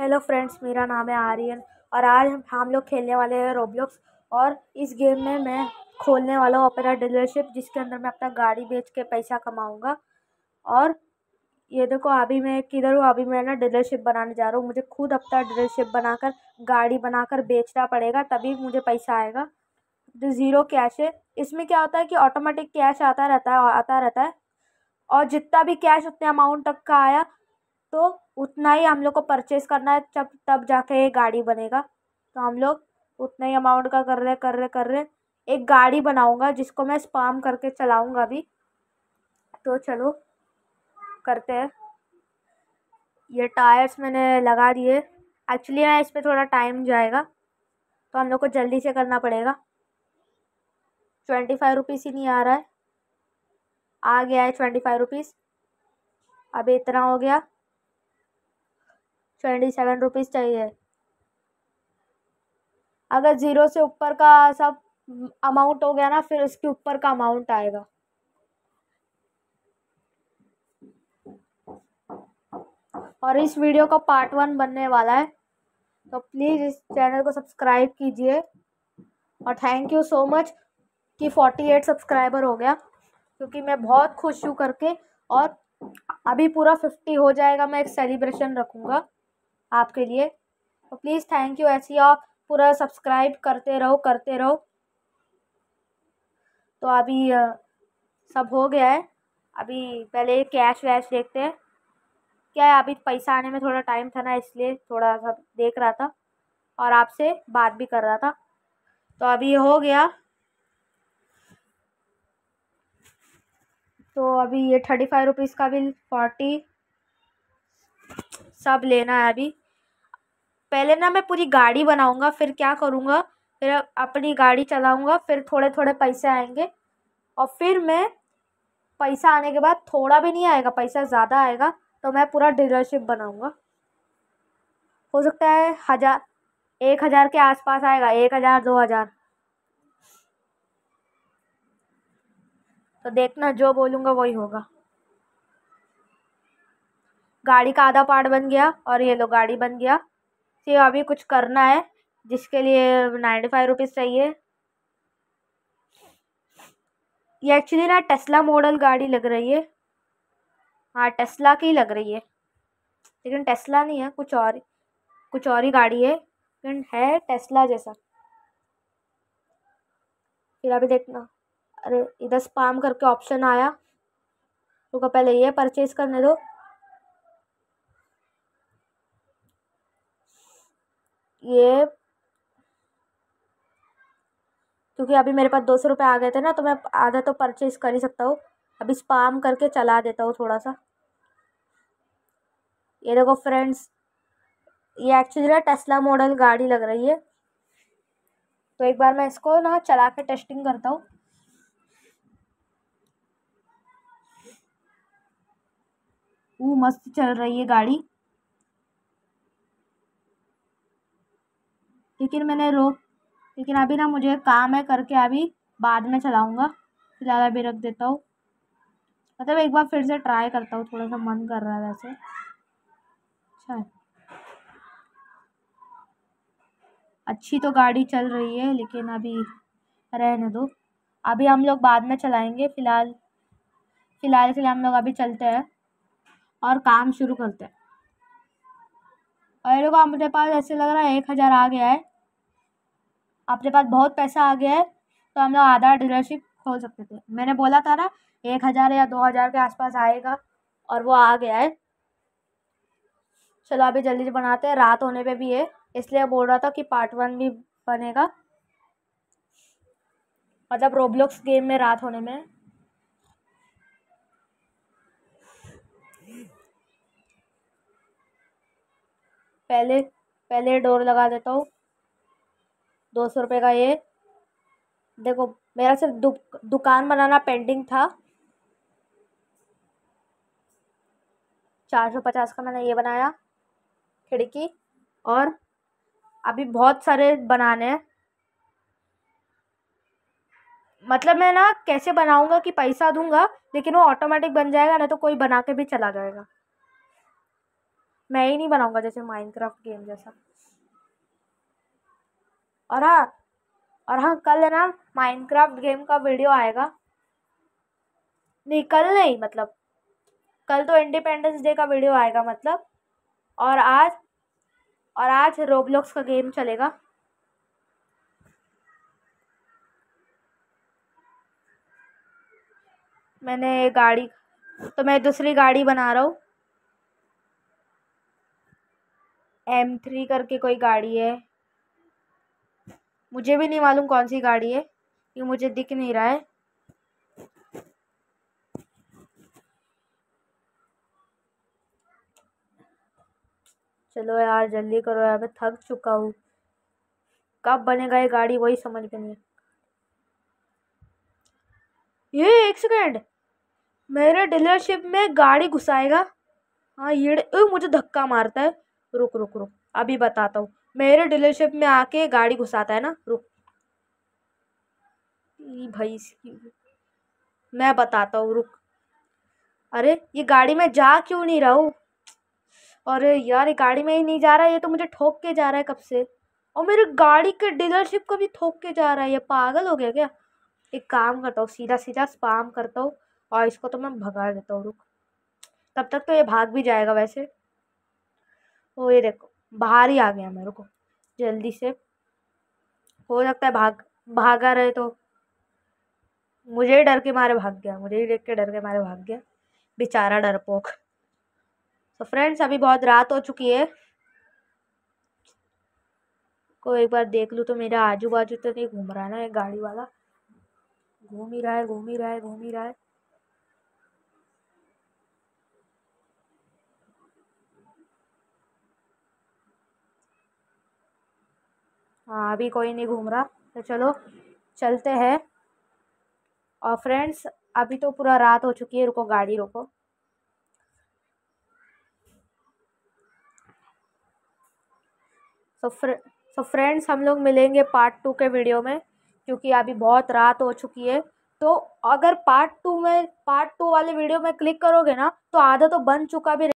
hello friends मेरा नाम है आर्यन और आज हम लोग खेलने वाले हैं रोब्लॉक्स और इस गेम में मैं खोलने वाला हूँ अपना डीलरशिप जिसके अंदर मैं अपना गाड़ी बेच के पैसा कमाऊँगा और ये देखो अभी मैं किधर हूँ अभी मैं ना डीलरशिप बनाने जा रहा हूँ मुझे खुद अपना डीलरशिप बनाकर गाड़ी बनाकर बेचना पड़ेगा तभी मुझे पैसा आएगा जो ज़ीरो कैश है इसमें क्या होता है कि ऑटोमेटिक कैश आता रहता है आता रहता है और जितना भी कैश उतने अमाउंट तक का आया तो उतना ही हम लोग को परचेस करना है जब तब जाके ये गाड़ी बनेगा तो हम लोग उतना ही अमाउंट का कर रहे कर रहे कर रहे एक गाड़ी बनाऊंगा जिसको मैं स्पाम करके चलाऊंगा अभी तो चलो करते हैं ये टायर्स मैंने लगा दिए एक्चुअली मैं इस पर थोड़ा टाइम जाएगा तो हम लोग को जल्दी से करना पड़ेगा ट्वेंटी फाइव रुपीज़ ही नहीं आ रहा है आ गया है ट्वेंटी फाइव रुपीज़ अब इतना हो गया ट्वेंटी सेवन रुपीज़ चाहिए अगर ज़ीरो से ऊपर का सब अमाउंट हो गया ना फिर उसके ऊपर का अमाउंट आएगा और इस वीडियो का पार्ट वन बनने वाला है तो प्लीज़ इस चैनल को सब्सक्राइब कीजिए और थैंक यू सो मच कि फोर्टी एट सब्सक्राइबर हो गया क्योंकि मैं बहुत खुश हूँ करके और अभी पूरा फिफ्टी हो जाएगा मैं एक सेलिब्रेशन रखूँगा आपके लिए तो प्लीज़ थैंक यू ऐसे आप पूरा सब्सक्राइब करते रहो करते रहो तो अभी सब हो गया है अभी पहले कैश वैश देखते हैं क्या है अभी पैसा आने में थोड़ा टाइम था ना इसलिए थोड़ा सा देख रहा था और आपसे बात भी कर रहा था तो अभी हो गया तो अभी ये थर्टी फाइव रुपीज़ का बिल फोर्टी सब लेना है अभी पहले ना मैं पूरी गाड़ी बनाऊँगा फिर क्या करूँगा फिर अपनी गाड़ी चलाऊँगा फिर थोड़े थोड़े पैसे आएंगे और फिर मैं पैसा आने के बाद थोड़ा भी नहीं आएगा पैसा ज़्यादा आएगा तो मैं पूरा डीलरशिप बनाऊँगा हो सकता है हज़ार एक हज़ार के आसपास आएगा एक हज़ार दो हज़ार तो देखना जो बोलूँगा वही होगा गाड़ी का आधा पार्ट बन गया और ये लो गाड़ी बन गया से अभी कुछ करना है जिसके लिए नाइन्टी फाइव रुपीज़ चाहिए ये एक्चुअली ना टेस्ला मॉडल गाड़ी लग रही है हाँ टेस्ला की लग रही है लेकिन टेस्ला नहीं है कुछ और कुछ और ही गाड़ी है लेकिन है टेस्ला जैसा फिर अभी देखना अरे इधर स्पाम करके ऑप्शन आया तो पहले ये परचेज़ करने दो ये क्योंकि अभी मेरे पास दो सौ रुपये आ गए थे ना तो मैं आधा तो परचेज़ कर ही सकता हूँ अभी स्पाम करके चला देता हूँ थोड़ा सा ये देखो फ्रेंड्स ये एक्चुअली ना टेस्ला मॉडल गाड़ी लग रही है तो एक बार मैं इसको ना चला के टेस्टिंग करता हूँ वो मस्त चल रही है गाड़ी लेकिन मैंने रोक लेकिन अभी ना मुझे काम है करके अभी बाद में चलाऊँगा फ़िलहाल अभी रख देता हूँ मतलब एक बार फिर से ट्राई करता हूँ थोड़ा सा मन कर रहा है वैसे अच्छा अच्छी तो गाड़ी चल रही है लेकिन अभी रहने दो अभी हम लोग बाद में चलाएंगे फ़िलहाल फ़िलहाल के लिए हम लोग अभी चलते हैं और काम शुरू करते हैं और ये लोग मेरे पास ऐसे लग रहा है एक हज़ार आ गया है अपने पास बहुत पैसा आ गया है तो हम लोग आधार डीलरशिप खोल सकते थे मैंने बोला था ना एक हज़ार या दो हज़ार के आसपास आएगा और वो आ गया है चलो अभी जल्दी से बनाते हैं रात होने पे भी है इसलिए बोल रहा था कि पार्ट वन भी बनेगा मतलब रोब्लॉक्स गेम में रात होने में पहले पहले डोर लगा देता हूँ दो सौ रुपये का ये देखो मेरा सिर्फ दु, दुकान बनाना पेंडिंग था चार सौ पचास का मैंने ये बनाया खिड़की और अभी बहुत सारे बनाने हैं मतलब मैं ना कैसे बनाऊंगा कि पैसा दूंगा लेकिन वो ऑटोमेटिक बन जाएगा ना तो कोई बना के भी चला जाएगा मैं ही नहीं बनाऊंगा जैसे माइनक्राफ्ट गेम जैसा और हाँ और हाँ कल है ना माइनक्राफ्ट गेम का वीडियो आएगा नहीं कल नहीं मतलब कल तो इंडिपेंडेंस डे का वीडियो आएगा मतलब और आज और आज रोबलॉक्स का गेम चलेगा मैंने गाड़ी तो मैं दूसरी गाड़ी बना रहा हूँ एम थ्री करके कोई गाड़ी है मुझे भी नहीं मालूम कौन सी गाड़ी है ये मुझे दिख नहीं रहा है चलो यार जल्दी करो यार मैं थक चुका हूँ कब बनेगा ये गाड़ी वही समझ में नहीं ये एक सेकेंड मेरे डीलरशिप में गाड़ी घुसाएगा हाँ ये मुझे धक्का मारता है रुक रुक रुक अभी बताता हूँ मेरे डीलरशिप में आके गाड़ी घुसाता है ना रुक भाई इसकी मैं बताता हूँ रुक अरे ये गाड़ी में जा क्यों नहीं रहा हूँ अरे यार ये गाड़ी में ही नहीं जा रहा ये तो मुझे ठोक के जा रहा है कब से और मेरी गाड़ी के डीलरशिप को भी ठोक के जा रहा है ये पागल हो गया क्या एक काम करता हूँ सीधा सीधा स्पाम करता हूँ और इसको तो मैं भगा देता हूँ रुक तब तक तो ये भाग भी जाएगा वैसे ओ ये देखो बाहर ही आ गया मेरे को जल्दी से हो सकता है भाग भागा रहे तो मुझे ही डर के मारे भाग गया मुझे ही देख के डर के मारे भाग गया बेचारा डरपोक तो फ्रेंड्स अभी बहुत रात हो चुकी है को एक बार देख लूँ तो मेरे आजू बाजू तो नहीं घूम रहा ना एक गाड़ी वाला घूम ही रहा है घूम ही रहा है घूम ही रहा है हाँ अभी कोई नहीं घूम रहा तो चलो चलते हैं और फ्रेंड्स अभी तो पूरा रात हो चुकी है रुको गाड़ी रुको सो फ्र सो फ्रेंड्स हम लोग मिलेंगे पार्ट टू के वीडियो में क्योंकि अभी बहुत रात हो चुकी है तो अगर पार्ट टू में पार्ट टू वाले वीडियो में क्लिक करोगे ना तो आधा तो बन चुका भी